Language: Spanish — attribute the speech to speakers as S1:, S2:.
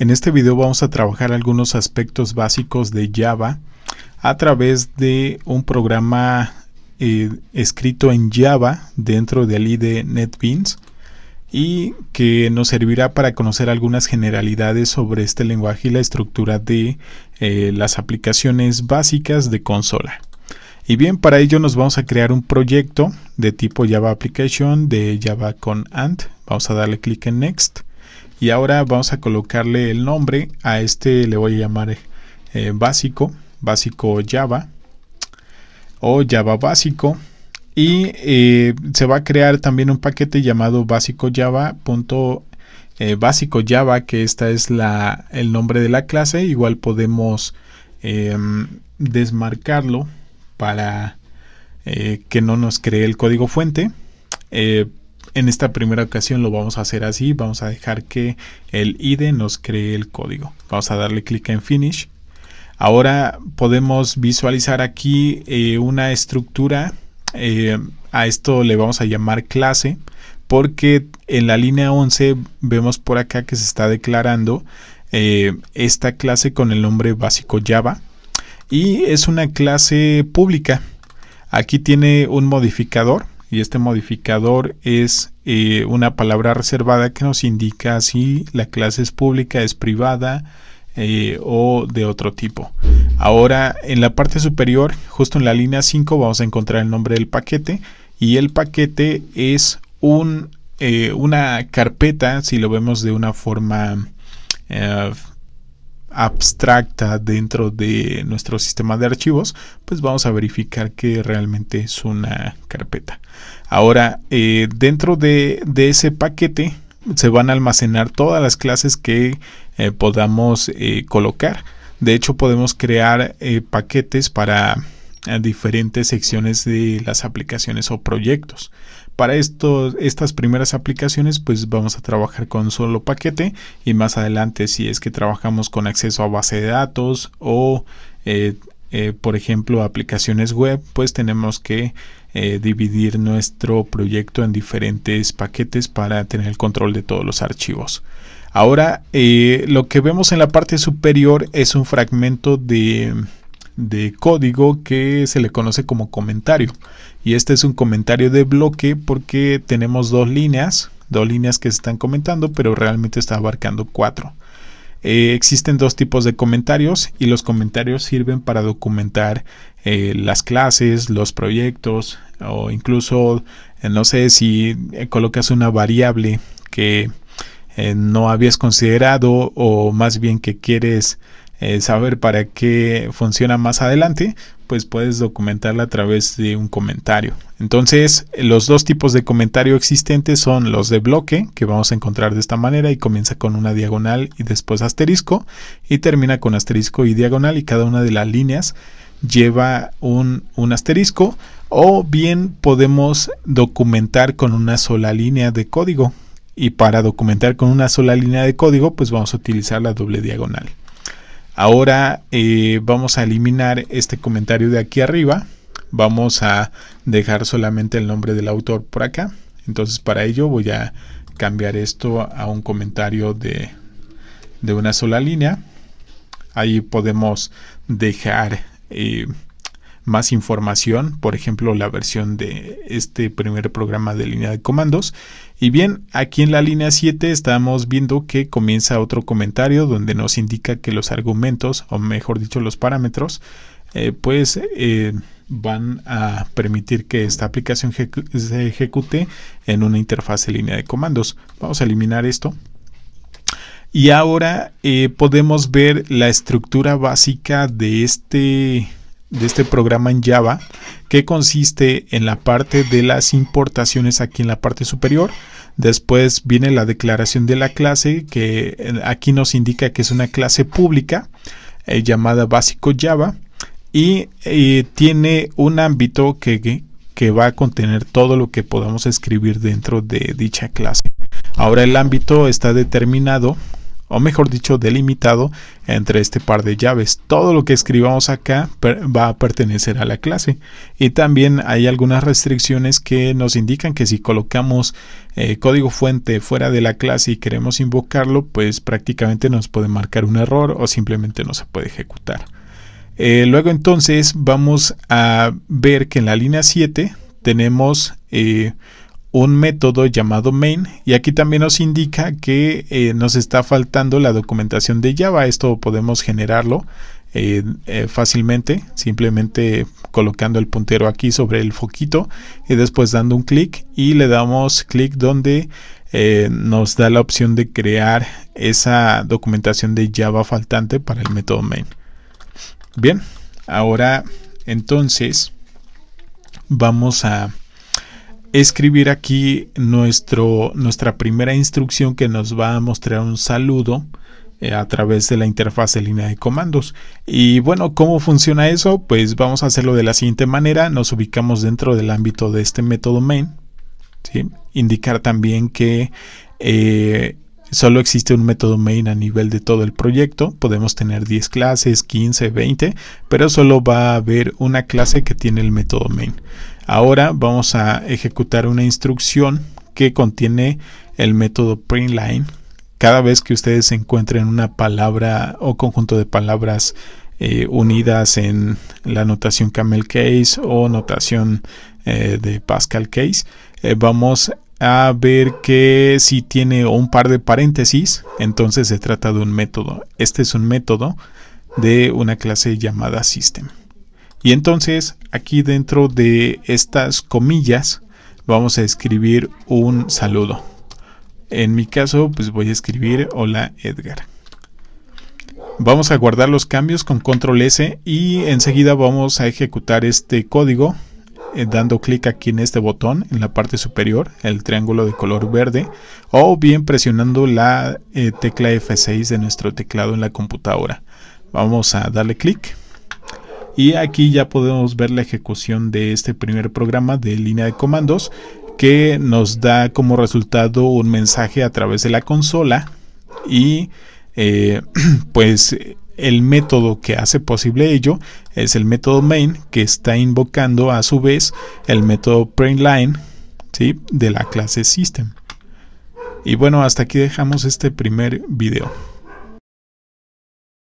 S1: En este video vamos a trabajar algunos aspectos básicos de Java a través de un programa eh, escrito en Java dentro del IDE NetBeans y que nos servirá para conocer algunas generalidades sobre este lenguaje y la estructura de eh, las aplicaciones básicas de consola. Y bien, para ello nos vamos a crear un proyecto de tipo Java Application de Java con ANT. Vamos a darle clic en Next y ahora vamos a colocarle el nombre a este le voy a llamar eh, básico básico java o java básico y eh, se va a crear también un paquete llamado básico java punto, eh, básico java que esta es la, el nombre de la clase igual podemos em, desmarcarlo para que no nos cree el código fuente en esta primera ocasión lo vamos a hacer así, vamos a dejar que el IDE nos cree el código. Vamos a darle clic en Finish. Ahora podemos visualizar aquí eh, una estructura, eh, a esto le vamos a llamar clase, porque en la línea 11 vemos por acá que se está declarando eh, esta clase con el nombre básico Java y es una clase pública. Aquí tiene un modificador y este modificador es eh, una palabra reservada que nos indica si la clase es pública, es privada eh, o de otro tipo. Ahora en la parte superior, justo en la línea 5, vamos a encontrar el nombre del paquete y el paquete es un, eh, una carpeta, si lo vemos de una forma abstracta dentro de nuestro sistema de archivos, pues vamos a verificar que realmente es una carpeta. Ahora, eh, dentro de, ese paquete se van a almacenar todas las clases que eh, podamos eh, colocar. De hecho, podemos crear paquetes para diferentes secciones de las aplicaciones o proyectos. Para estas primeras aplicaciones, pues vamos a trabajar con solo paquete y más adelante si es que trabajamos con acceso a base de datos o, eh, eh, por ejemplo, aplicaciones web, pues tenemos que eh, dividir nuestro proyecto en diferentes paquetes para tener el control de todos los archivos. Ahora, lo que vemos en la parte superior es un fragmento de de código que se le conoce como comentario. Y este es un comentario de bloque porque tenemos dos líneas, dos líneas que se están comentando, pero realmente está abarcando cuatro. Eh, existen dos tipos de comentarios y los comentarios sirven para documentar eh, las clases, los proyectos o incluso, eh, no sé, si colocas una variable que no habías considerado o más bien que quieres eh, saber para qué funciona más adelante, pues puedes documentarla a través de un comentario. Entonces, los dos tipos de comentario existentes son los de bloque, que vamos a encontrar de esta manera y comienza con una diagonal y después asterisco y termina con asterisco y diagonal y cada una de las líneas lleva un, un asterisco o bien podemos documentar con una sola línea de código y para documentar con una sola línea de código pues vamos a utilizar la doble diagonal. Ahora eh, vamos a eliminar este comentario de aquí arriba. Vamos a dejar solamente el nombre del autor por acá. Entonces para ello voy a cambiar esto a un comentario de, una sola línea. Ahí podemos dejar... Eh, más información, por ejemplo la versión de este primer programa de línea de comandos. Y bien, aquí en la línea 7 estamos viendo que comienza otro comentario donde nos indica que los argumentos, o mejor dicho los parámetros, eh, pues eh, van a permitir que esta aplicación se ejecute en una interfaz de línea de comandos. Vamos a eliminar esto. Y ahora eh, podemos ver la estructura básica de este de este programa en Java que consiste en la parte de las importaciones aquí en la parte superior. Después viene la declaración de la clase que eh, aquí nos indica que es una clase pública eh, llamada básico Java y eh, tiene un ámbito que, que va a contener todo lo que podamos escribir dentro de dicha clase. Ahora el ámbito está determinado o mejor dicho, delimitado entre este par de llaves. Todo lo que escribamos acá va a pertenecer a la clase. Y también hay algunas restricciones que nos indican que si colocamos eh, código fuente fuera de la clase y queremos invocarlo, pues prácticamente nos puede marcar un error o simplemente no se puede ejecutar. Eh, luego entonces vamos a ver que en la línea 7 tenemos... Eh, un método llamado main y aquí también nos indica que eh, nos está faltando la documentación de Java. Esto podemos generarlo eh, eh, fácilmente, simplemente colocando el puntero aquí sobre el foquito y después dando un clic y le damos clic donde nos da la opción de crear esa documentación de Java faltante para el método main. Bien, ahora entonces vamos a escribir aquí nuestro, nuestra primera instrucción que nos va a mostrar un saludo eh, a través de la interfaz de línea de comandos. Y bueno, ¿cómo funciona eso? Pues vamos a hacerlo de la siguiente manera. Nos ubicamos dentro del ámbito de este método main. Indicar también que eh, Solo existe un método main a nivel de todo el proyecto. Podemos tener 10 clases, 15, 20, pero solo va a haber una clase que tiene el método main. Ahora vamos a ejecutar una instrucción que contiene el método printline. Cada vez que ustedes encuentren una palabra o conjunto de palabras eh, unidas en la notación Camel Case o notación eh, de Pascal Case, eh, vamos a a ver que si tiene un par de paréntesis, entonces se trata de un método. Este es un método de una clase llamada system. Y entonces aquí dentro de estas comillas vamos a escribir un saludo. En mi caso pues voy a escribir hola Edgar. Vamos a guardar los cambios con control S y enseguida vamos a ejecutar este código eh, dando clic aquí en este botón en la parte superior, el triángulo de color verde, o bien presionando la eh, tecla F6 de nuestro teclado en la computadora. Vamos a darle clic. Y aquí ya podemos ver la ejecución de este primer programa de línea de comandos que nos da como resultado un mensaje a través de la consola y eh, pues el método que hace posible ello es el método main que está invocando a su vez el método println de la clase system. Y bueno, hasta aquí dejamos este primer video.